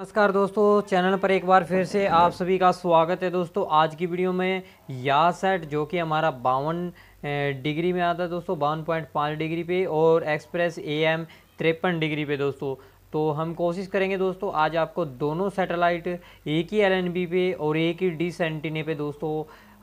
नमस्कार दोस्तों चैनल पर एक बार फिर से आप सभी का स्वागत है दोस्तों आज की वीडियो में या सेट जो कि हमारा बावन डिग्री में आता है दोस्तों बावन पॉइंट पाँच डिग्री पे और एक्सप्रेस ए एम तिरपन डिग्री पे दोस्तों तो हम कोशिश करेंगे दोस्तों आज आपको दोनों सैटेलाइट एक ही एल एन बी पे और एक ही डी सेंटिने पे दोस्तों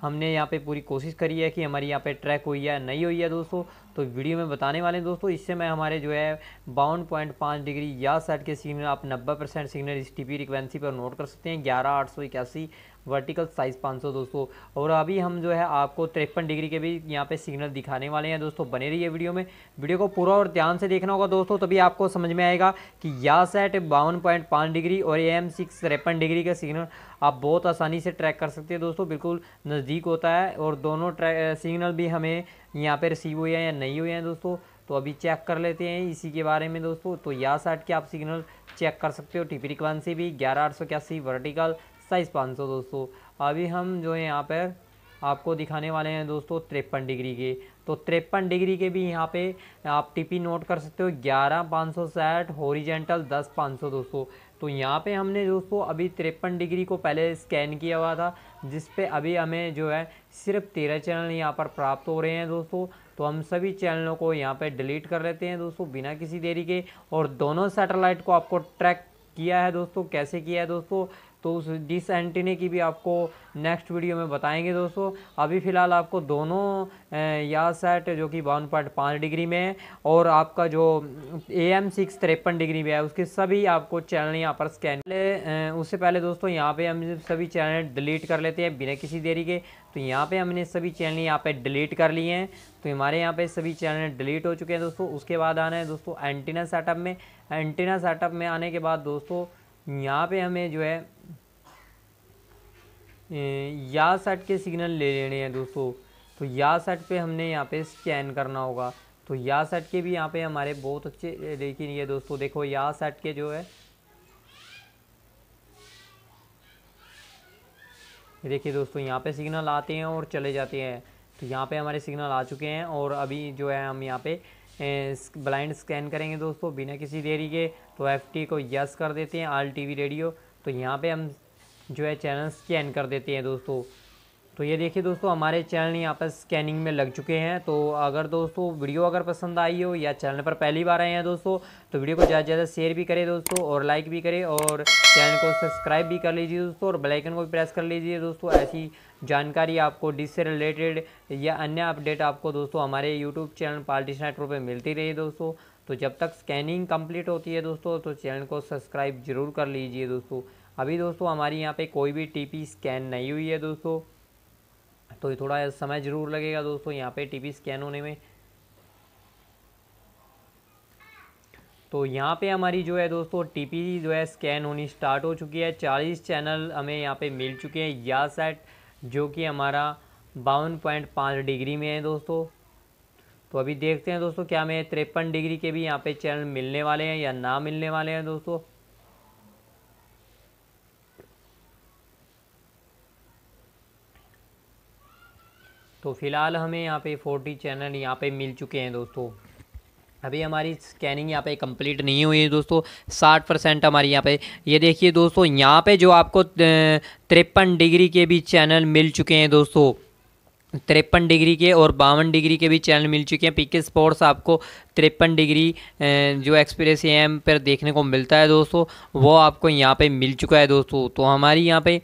हमने यहाँ पे पूरी कोशिश करी है कि हमारी यहाँ पे ट्रैक हुई है नहीं हुई है दोस्तों तो वीडियो में बताने वाले हैं दोस्तों इससे मैं हमारे जो है बावन पॉइंट पाँच डिग्री या सेट के सिग्नल आप नब्बे परसेंट सिग्नल इस टी पी पर नोट कर सकते हैं ग्यारह आठ सौ इक्यासी वर्टिकल साइज़ पाँच सौ दोस्तों और अभी हम जो है आपको तिरपन डिग्री के भी यहाँ पे सिग्नल दिखाने वाले हैं दोस्तों बने रहिए वीडियो में वीडियो को पूरा और ध्यान से देखना होगा दोस्तों तभी आपको समझ में आएगा कि या सेट बावन पॉइंट पाँच डिग्री और ए एम सिक्स तिरपन डिग्री का सिग्नल आप बहुत आसानी से ट्रैक कर सकते हैं दोस्तों बिल्कुल नज़दीक होता है और दोनों सिग्नल भी हमें यहाँ पे रिसीव हुए हैं या नहीं हुए हैं दोस्तों तो अभी चेक कर लेते हैं इसी के बारे में दोस्तों तो यहाँ साइड के आप सिग्नल चेक कर सकते हो टिपरी क्वान से भी ग्यारह आठ सौ वर्टिकल साइज़ पाँच सौ दोस्तों अभी हम जो है यहाँ पर आपको दिखाने वाले हैं दोस्तों तिरपन डिग्री के तो तिरपन डिग्री के भी यहाँ पे आप टीपी नोट कर सकते हो ग्यारह पाँच सौ साठ हॉरिजेंटल दस पाँच सौ दोस्तों तो यहाँ पे हमने दोस्तों अभी तिरपन डिग्री को पहले स्कैन किया हुआ था जिस पे अभी हमें जो है सिर्फ तेरह चैनल यहाँ पर प्राप्त हो रहे हैं दोस्तों तो हम सभी चैनलों को यहाँ पे डिलीट कर लेते हैं दोस्तों बिना किसी देरी के और दोनों सेटेलाइट को आपको ट्रैक किया है दोस्तों कैसे किया है दोस्तों तो उस डिस एंटीने की भी आपको नेक्स्ट वीडियो में बताएंगे दोस्तों अभी फ़िलहाल आपको दोनों या सेट जो कि बावन पॉइंट पाँच डिग्री में है और आपका जो ए एम सिक्स तिरपन डिग्री में है उसके सभी आपको चैनल यहाँ पर स्कैन पहले उससे पहले दोस्तों यहाँ पे हम सभी चैनल डिलीट कर लेते हैं बिना किसी देरी के तो यहाँ पर हमने सभी चैनल यहाँ पर डिलीट कर लिए हैं तो हमारे यहाँ पर सभी चैनल डिलीट हो चुके हैं दोस्तों उसके बाद आना है दोस्तों एंटीना सेटअप में एंटीना सेटअप में आने के बाद दोस्तों यहाँ पे हमें जो है या सेट के सिग्नल ले लेने हैं दोस्तों तो या सेट पे हमने यहाँ पे स्कैन करना होगा तो या सेट के भी यहाँ पे हमारे बहुत अच्छे लेकिन ये दोस्तों देखो या सेट के जो है देखिए दोस्तों यहाँ पे सिग्नल आते हैं और चले जाते हैं तो यहाँ पे हमारे सिग्नल आ चुके हैं और अभी जो है हम यहाँ पे ब्लाइंड स्कैन करेंगे दोस्तों बिना किसी देरी के तो एफ टी को यस कर देते हैं आल टी वी रेडियो तो यहाँ पर हम जो है चैनल स्कैन कर देते हैं दोस्तों तो ये देखिए दोस्तों हमारे चैनल यहाँ पर स्कैनिंग में लग चुके हैं तो अगर दोस्तों वीडियो अगर पसंद आई हो या चैनल पर पहली बार आए हैं दोस्तों तो वीडियो को ज़्यादा से ज़्यादा शेयर भी करें दोस्तों और लाइक भी करें और चैनल को सब्सक्राइब भी कर लीजिए दोस्तों और बेलाइकन को भी प्रेस कर लीजिए दोस्तों ऐसी जानकारी आपको डिस से रिलेटेड या अन्य अपडेट आपको दोस्तों हमारे यूट्यूब चैनल पार्टी नेटवर्क पर मिलती रही दोस्तों तो जब तक स्कैनिंग कम्प्लीट होती है दोस्तों तो चैनल को सब्सक्राइब जरूर कर लीजिए दोस्तों अभी दोस्तों हमारी यहाँ पर कोई भी टी स्कैन नहीं हुई है दोस्तों तो ये थोड़ा समय ज़रूर लगेगा दोस्तों यहाँ पे टीपी स्कैन होने में तो यहाँ पे हमारी जो है दोस्तों टीपी जो है स्कैन होनी स्टार्ट हो चुकी है चालीस चैनल हमें यहाँ पे मिल चुके हैं या सेट जो कि हमारा बावन पॉइंट पाँच डिग्री में है दोस्तों तो अभी देखते हैं दोस्तों क्या हमें तिरपन डिग्री के भी यहाँ पे चैनल मिलने वाले हैं या ना मिलने वाले हैं दोस्तों तो फ़िलहाल हमें यहाँ पे 40 चैनल यहाँ पे मिल चुके हैं दोस्तों अभी हमारी स्कैनिंग यहाँ पे कंप्लीट नहीं हुई है दोस्तों साठ परसेंट हमारी यहाँ पे ये देखिए दोस्तों यहाँ पे जो आपको तिरपन डिग्री के भी चैनल मिल चुके हैं दोस्तों तिरपन डिग्री के और बावन डिग्री के भी चैनल मिल चुके हैं पीके स्पोर्ट्स आपको तिरपन डिग्री जो एक्सप्रेस एम पर देखने को मिलता है दोस्तों वो आपको यहाँ पे मिल चुका है दोस्तों तो हमारी यहाँ पे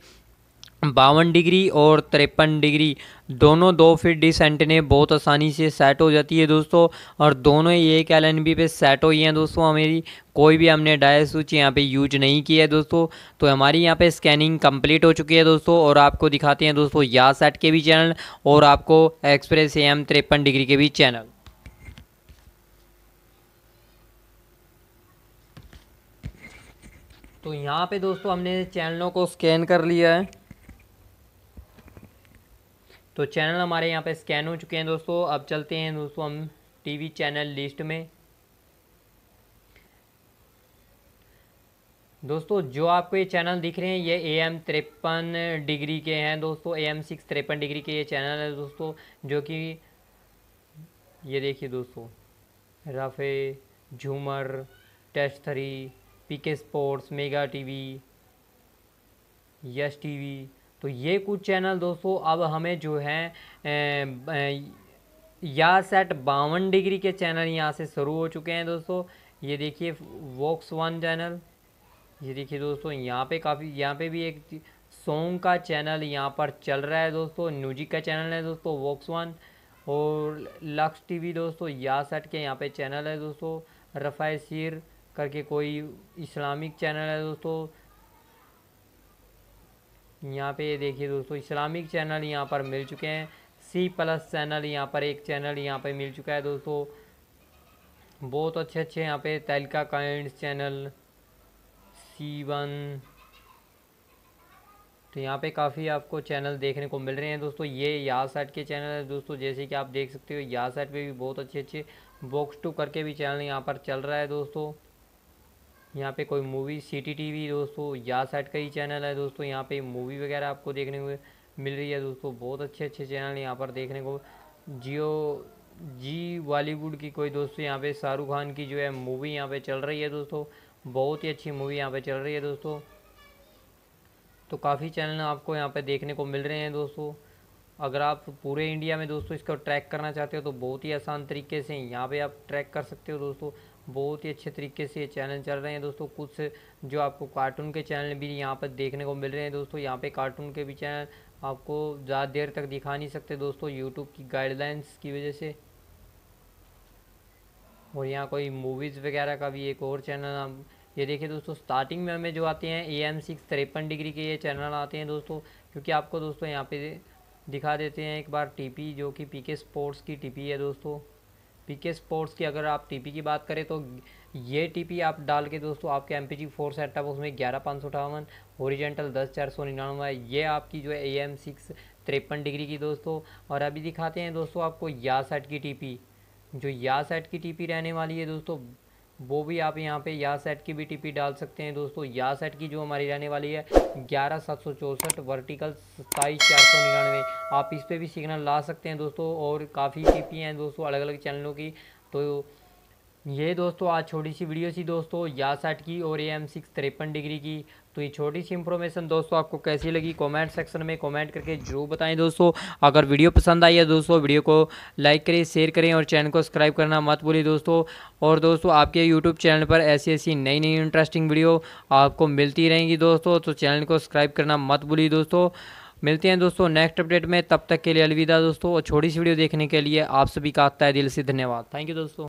बावन डिग्री और तिरपन डिग्री दोनों दो फिट डी सेंटने बहुत आसानी से सेट हो जाती है दोस्तों और दोनों ही एक एल एन बी पे सेट हुई हैं दोस्तों हमारी कोई भी हमने डाय स्विच यहाँ पे यूज नहीं किया है दोस्तों तो हमारी यहाँ पे स्कैनिंग कंप्लीट हो चुकी है दोस्तों और आपको दिखाते हैं दोस्तों या सेट के भी चैनल और आपको एक्सप्रेस एम तिरपन डिग्री के भी चैनल तो यहाँ पे दोस्तों हमने चैनलों को स्कैन कर लिया है तो चैनल हमारे यहाँ पे स्कैन हो चुके हैं दोस्तों अब चलते हैं दोस्तों हम टीवी चैनल लिस्ट में दोस्तों जो आपको ये चैनल दिख रहे हैं ये ए एम तिरपन डिग्री के हैं दोस्तों ए एम सिक्स तिरपन डिग्री के ये चैनल है दोस्तों जो कि ये देखिए दोस्तों राफे झूमर टेस्ट थ्री पी के sports mega TV Yash TV तो ये कुछ चैनल दोस्तों अब हमें जो है ए, ए, या सेट बावन डिग्री के चैनल यहाँ से शुरू हो चुके हैं दोस्तों ये देखिए वॉक्स वन चैनल ये देखिए दोस्तों यहाँ पे काफ़ी यहाँ पे भी एक सॉन्ग का चैनल यहाँ पर चल रहा है दोस्तों म्यूजिक का चैनल है दोस्तों वॉक्स वन और लक्स टीवी दोस्तों या सेट के यहाँ पे चैनल है दोस्तों रफ़ा सिर करके कोई इस्लामिक चैनल है दोस्तों यहाँ पे देखिए दोस्तों इस्लामिक चैनल यहाँ पर मिल चुके हैं सी प्लस चैनल यहाँ पर एक चैनल यहाँ पे मिल चुका है दोस्तों बहुत अच्छे अच्छे यहाँ पे तैलका काइंड चैनल सी वन तो यहाँ पे काफ़ी आपको चैनल देखने को मिल रहे हैं दोस्तों ये या सेट के चैनल है दोस्तों जैसे कि आप देख सकते हो या सेट पे भी बहुत अच्छे अच्छे बॉक्स टू करके भी चैनल यहाँ पर चल रहा है दोस्तों यहाँ पे कोई मूवी सिटी टीवी दोस्तों या साइड का ही चैनल है दोस्तों यहाँ पे मूवी वगैरह आपको देखने को मिल रही है दोस्तों बहुत अच्छे अच्छे चैनल यहाँ पर देखने को जियो जी बॉलीवुड की कोई दोस्तों यहाँ पे शाहरुख खान की जो है मूवी यहाँ पे चल रही है दोस्तों बहुत ही अच्छी मूवी यहाँ पे चल रही है दोस्तों तो काफ़ी चैनल आपको यहाँ पे देखने को मिल रहे हैं दोस्तों अगर आप पूरे इंडिया में दोस्तों इसको ट्रैक करना चाहते हो तो बहुत ही आसान तरीके से यहाँ पे आप ट्रैक कर सकते हो दोस्तों बहुत ही अच्छे तरीके से ये चैनल चल रहे हैं दोस्तों कुछ जो आपको कार्टून के चैनल भी यहाँ पर देखने को मिल रहे हैं दोस्तों यहाँ पे कार्टून के भी चैनल आपको ज़्यादा देर तक दिखा नहीं सकते दोस्तों यूट्यूब की गाइडलाइंस की वजह से और यहाँ कोई मूवीज़ वगैरह का भी एक और चैनल आप ये देखिए दोस्तों स्टार्टिंग में हमें जो आते हैं ए एम सिक्स तिरपन डिग्री के ये चैनल आते हैं दोस्तों क्योंकि आपको दोस्तों यहाँ पे दिखा देते हैं एक बार टीपी जो कि पीके स्पोर्ट्स की टीपी है दोस्तों पी के स्पोर्ट्स की अगर आप टीपी की बात करें तो ये टीपी आप डाल के दोस्तों आपके M P G four set उसमें ग्यारह पाँच सौ अठावन ओरिजेंटल दस चार सौ निन्यानवे ये आपकी जो है ए एम सिक्स तिरपन डिग्री की दोस्तों और अभी दिखाते हैं दोस्तों आपको या सेट की टीपी जो या सेट की टीपी रहने वाली है दोस्तों वो भी आप यहाँ पे या सेट की भी टीपी डाल सकते हैं दोस्तों या सेट की जो हमारी रहने वाली है ग्यारह सात सौ चौंसठ वर्टिकल सत्ताईस चार सौ निन्यानवे आप इस पर भी सिग्नल ला सकते हैं दोस्तों और काफ़ी टीपी हैं दोस्तों अलग अलग चैनलों की तो ये दोस्तों आज छोटी सी वीडियो थी दोस्तों यासठ की और ए एम सिक्स तिरपन डिग्री की तो ये छोटी सी इन्फॉर्मेशन दोस्तों आपको कैसी लगी कमेंट सेक्शन में कमेंट करके जरूर बताएं दोस्तों अगर वीडियो पसंद आई है दोस्तों वीडियो को लाइक करें शेयर करें और चैनल को सब्सक्राइब करना मत भूलिए दोस्तों और दोस्तों आपके यूट्यूब चैनल पर ऐसी ऐसी नई नई इंटरेस्टिंग वीडियो आपको मिलती रहेंगी दोस्तों तो चैनल को सब्सक्राइब करना मत भूलिए दोस्तों मिलते हैं दोस्तों नेक्स्ट अपडेट में तब तक के लिए अलविदा दोस्तों और छोटी सी वीडियो देखने के लिए आप सभी का आता है दिल से धन्यवाद थैंक यू दोस्तों